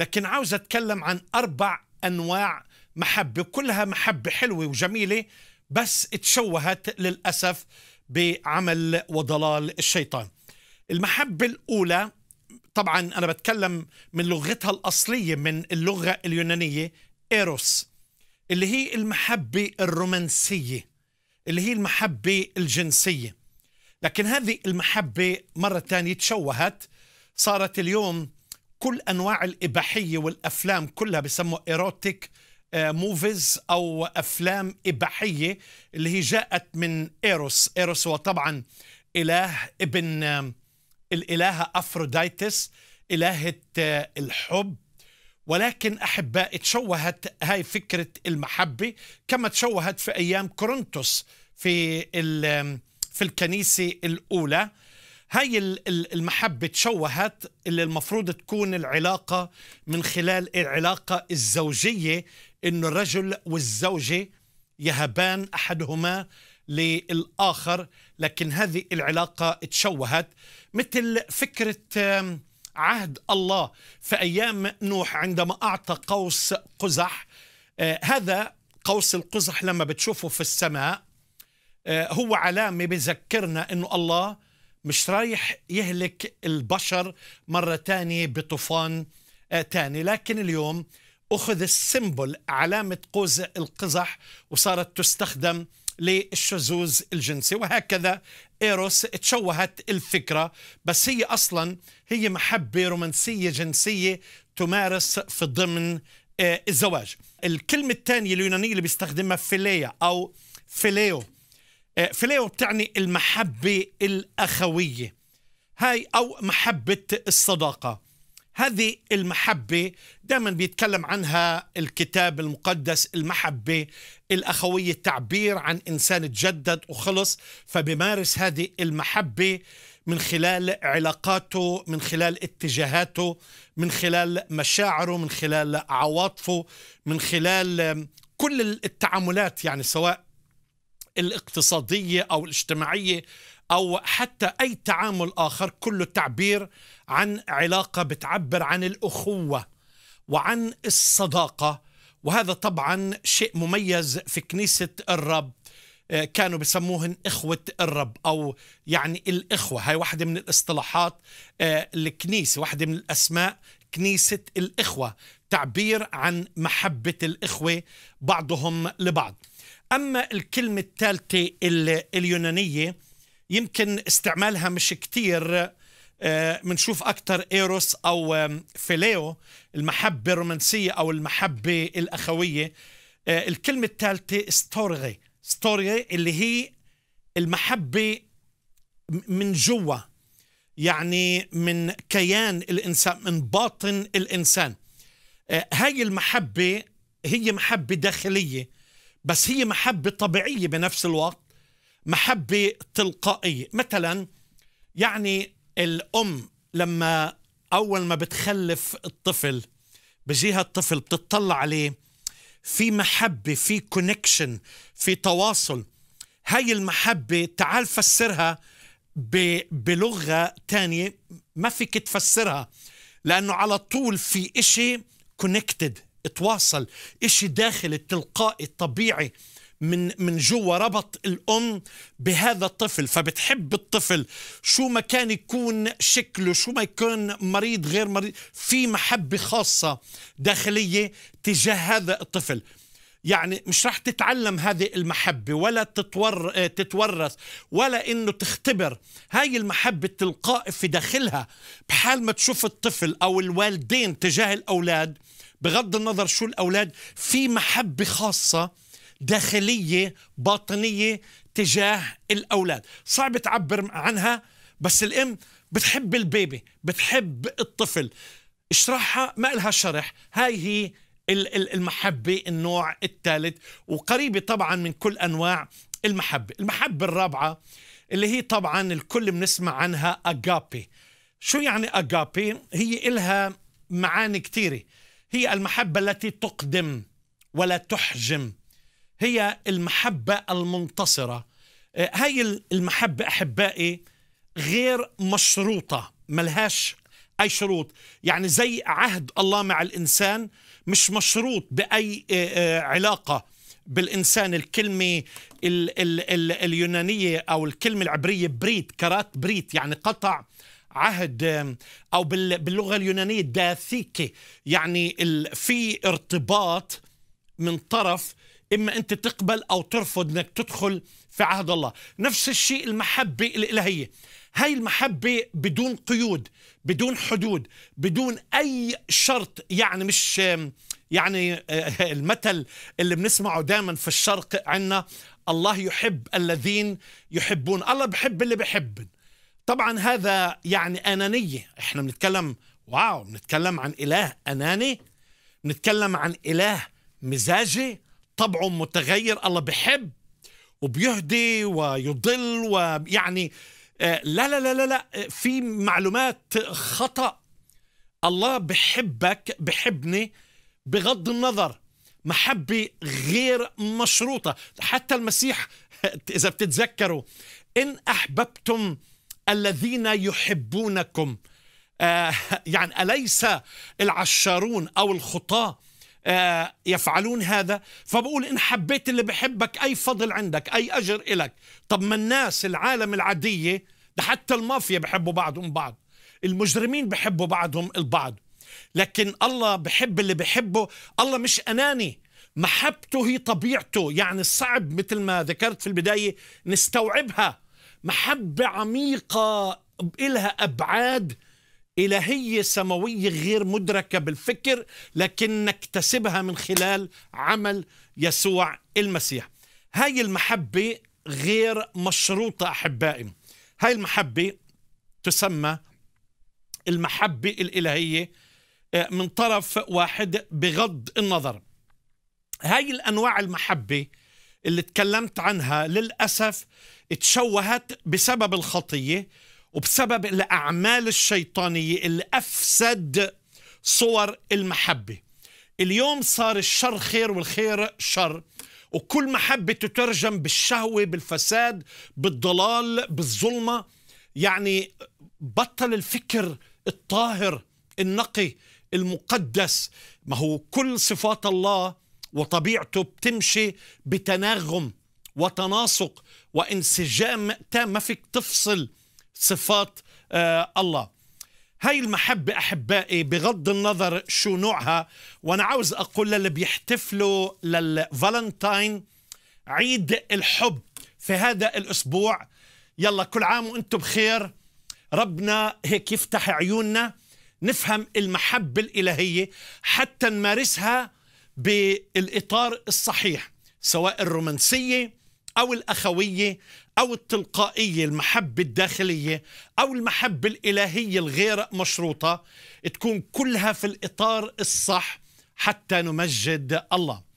لكن عاوز أتكلم عن أربع أنواع محبة كلها محبة حلوة وجميلة بس تشوهت للأسف بعمل وضلال الشيطان المحبة الأولى طبعا أنا بتكلم من لغتها الأصلية من اللغة اليونانية إيروس اللي هي المحبة الرومانسية اللي هي المحبة الجنسية لكن هذه المحبة مرة ثانية تشوهت صارت اليوم كل انواع الاباحيه والافلام كلها بسموا ايروتيك موفيز او افلام اباحيه اللي هي جاءت من ايروس ايروس هو طبعا اله ابن آه، الالهه افروديتس الهه آه، الحب ولكن احباء تشوهت هاي فكره المحبه كما تشوهت في ايام كورنثوس في في الكنيسه الاولى هاي المحبة تشوهت اللي المفروض تكون العلاقة من خلال العلاقة الزوجية إنه الرجل والزوجة يهبان أحدهما للآخر لكن هذه العلاقة تشوهت مثل فكرة عهد الله في أيام نوح عندما أعطى قوس قزح آه، هذا قوس القزح لما بتشوفه في السماء آه، هو علامة بذكرنا أنه الله مش رايح يهلك البشر مرة تانية بطوفان آه، تاني لكن اليوم أخذ السمبل علامة قوس القزح وصارت تستخدم للشذوذ الجنسي وهكذا ايروس تشوهت الفكره بس هي اصلا هي محبه رومانسيه جنسيه تمارس في ضمن آه، الزواج الكلمه الثانيه اليونانيه اللي بيستخدمها فيليا او فيليو آه، فليو بتعني المحبة الأخوية هاي أو محبة الصداقة هذه المحبة دائما بيتكلم عنها الكتاب المقدس المحبة الأخوية التعبير عن إنسان تجدد وخلص فبمارس هذه المحبة من خلال علاقاته من خلال اتجاهاته من خلال مشاعره من خلال عواطفه من خلال كل التعاملات يعني سواء الاقتصادية أو الاجتماعية أو حتى أي تعامل آخر كله تعبير عن علاقة بتعبر عن الأخوة وعن الصداقة وهذا طبعا شيء مميز في كنيسة الرب آه، كانوا بسموهن إخوة الرب أو يعني الإخوة هاي واحدة من الاصطلاحات آه، الكنيسة واحدة من الأسماء كنيسة الإخوة تعبير عن محبة الإخوة بعضهم لبعض أما الكلمة الثالثة اليونانية يمكن استعمالها مش كتير بنشوف آه، أكتر إيروس أو فيليو المحبة الرومانسية أو المحبة الأخوية آه، الكلمة الثالثة ستورغي ستورغي اللي هي المحبة من جوا يعني من كيان الإنسان من باطن الإنسان آه، هاي المحبة هي محبة داخلية بس هي محبة طبيعية بنفس الوقت محبة تلقائية مثلا يعني الأم لما أول ما بتخلف الطفل بجيها الطفل بتطلع عليه في محبة في كونكشن في تواصل هاي المحبة تعال فسرها بلغة تانية ما فيك تفسرها لأنه على طول في إشي كونكتد تواصل إشي داخل التلقائي الطبيعي من من جوا ربط الام بهذا الطفل فبتحب الطفل شو ما كان يكون شكله شو ما يكون مريض غير مريض في محبه خاصه داخليه تجاه هذا الطفل يعني مش رح تتعلم هذه المحبة ولا تتور... تتورث ولا إنه تختبر هاي المحبة تلقائي في داخلها بحال ما تشوف الطفل أو الوالدين تجاه الأولاد بغض النظر شو الأولاد في محبة خاصة داخلية باطنية تجاه الأولاد صعب تعبر عنها بس الأم بتحب البيبي بتحب الطفل اشرحها ما لها شرح هاي هي المحبة النوع الثالث وقريبة طبعا من كل أنواع المحبة المحبة الرابعة اللي هي طبعا الكل بنسمع عنها أجابي شو يعني أجابي؟ هي إلها معاني كثيره هي المحبة التي تقدم ولا تحجم هي المحبة المنتصرة آه، هاي المحبة أحبائي غير مشروطة ملهاش أي شروط يعني زي عهد الله مع الإنسان مش مشروط بأي آه، آه، علاقة بالإنسان الكلمة اليونانية أو الكلمة العبرية بريت كرات بريت يعني قطع عهد او باللغه اليونانيه داثيكي يعني في ارتباط من طرف اما انت تقبل او ترفض انك تدخل في عهد الله نفس الشيء المحبه الالهيه هاي المحبه بدون قيود بدون حدود بدون اي شرط يعني مش يعني آه، المثل اللي بنسمعه دائما في الشرق عندنا الله يحب الذين يحبون الله بحب اللي بحبن طبعا هذا يعني أنانية احنا بنتكلم واو بنتكلم عن إله أناني بنتكلم عن إله مزاجي طبعه متغير الله بحب وبيهدي ويضل ويعني آه، لا لا لا لا في معلومات خطأ الله بحبك بحبني بغض النظر محبة غير مشروطة حتى المسيح إذا بتتذكروا إن أحببتم الذين يحبونكم آه يعني أليس العشارون أو الخطاة آه يفعلون هذا فبقول إن حبيت اللي بحبك أي فضل عندك أي أجر إلك طب ما الناس العالم العادية ده حتى المافيا بحبوا بعضهم بعض المجرمين بحبوا بعضهم البعض لكن الله بحب اللي بحبه الله مش أناني محبته هي طبيعته يعني الصعب مثل ما ذكرت في البداية نستوعبها محبة عميقة إلها أبعاد إلهية سماوية غير مدركة بالفكر لكن نكتسبها من خلال عمل يسوع المسيح هاي المحبة غير مشروطة أحبائي هاي المحبة تسمى المحبة الإلهية آه، من طرف واحد بغض النظر هاي الأنواع المحبة اللي تكلمت عنها للأسف تشوهت بسبب الخطية وبسبب الأعمال الشيطانية اللي أفسد صور المحبة اليوم صار الشر خير والخير شر وكل محبة تترجم بالشهوة بالفساد بالضلال بالظلمة يعني بطل الفكر الطاهر النقي المقدس ما هو كل صفات الله وطبيعته بتمشي بتناغم وتناسق وانسجام تام ما فيك تفصل صفات آه الله هاي المحبة أحبائي بغض النظر شو نوعها وأنا عاوز أقول للي بيحتفلوا للفالنتاين عيد الحب في هذا الأسبوع يلا كل عام وأنتم بخير ربنا هيك يفتح عيوننا نفهم المحبة الإلهية حتى نمارسها بالاطار الصحيح سواء الرومانسيه او الاخويه او التلقائيه المحبه الداخليه او المحبه الالهيه الغير مشروطه تكون كلها في الاطار الصح حتى نمجد الله